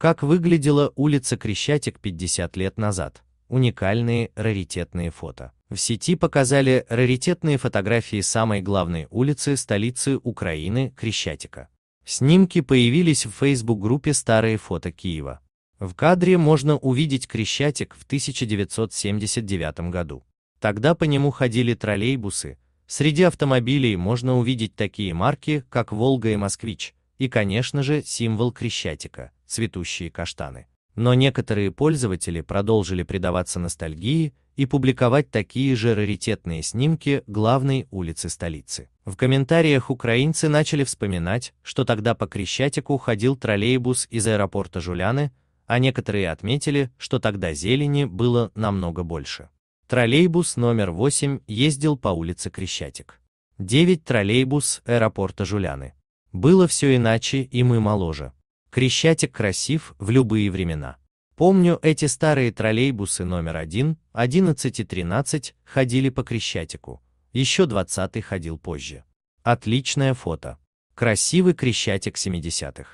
Как выглядела улица Крещатик 50 лет назад? Уникальные раритетные фото. В сети показали раритетные фотографии самой главной улицы столицы Украины Крещатика. Снимки появились в Facebook-группе «Старые фото Киева». В кадре можно увидеть Крещатик в 1979 году. Тогда по нему ходили троллейбусы. Среди автомобилей можно увидеть такие марки, как «Волга» и «Москвич», и, конечно же, символ Крещатика – цветущие каштаны. Но некоторые пользователи продолжили предаваться ностальгии и публиковать такие же раритетные снимки главной улицы столицы. В комментариях украинцы начали вспоминать, что тогда по Крещатику ходил троллейбус из аэропорта Жуляны, а некоторые отметили, что тогда зелени было намного больше. Троллейбус номер 8 ездил по улице Крещатик. 9 троллейбус аэропорта Жуляны. Было все иначе, и мы моложе. Крещатик красив в любые времена. Помню, эти старые троллейбусы номер 1, 11 и 13 ходили по Крещатику. Еще 20 ходил позже. Отличное фото. Красивый Крещатик 70-х.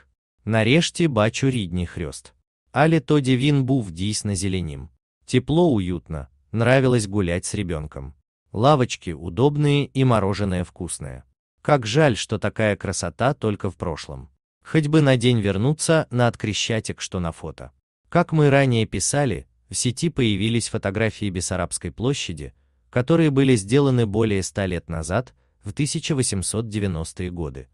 Нарешті бачу рідні хрест. Але тоді він був дійсно зеленим. Тепло уютно, нравилось гулять с ребенком. Лавочки удобные и мороженое вкусное. Как жаль, что такая красота только в прошлом. Хоть бы на день вернуться на открещатик, что на фото. Как мы ранее писали, в сети появились фотографии Бессарабской площади, которые были сделаны более ста лет назад, в 1890-е годы.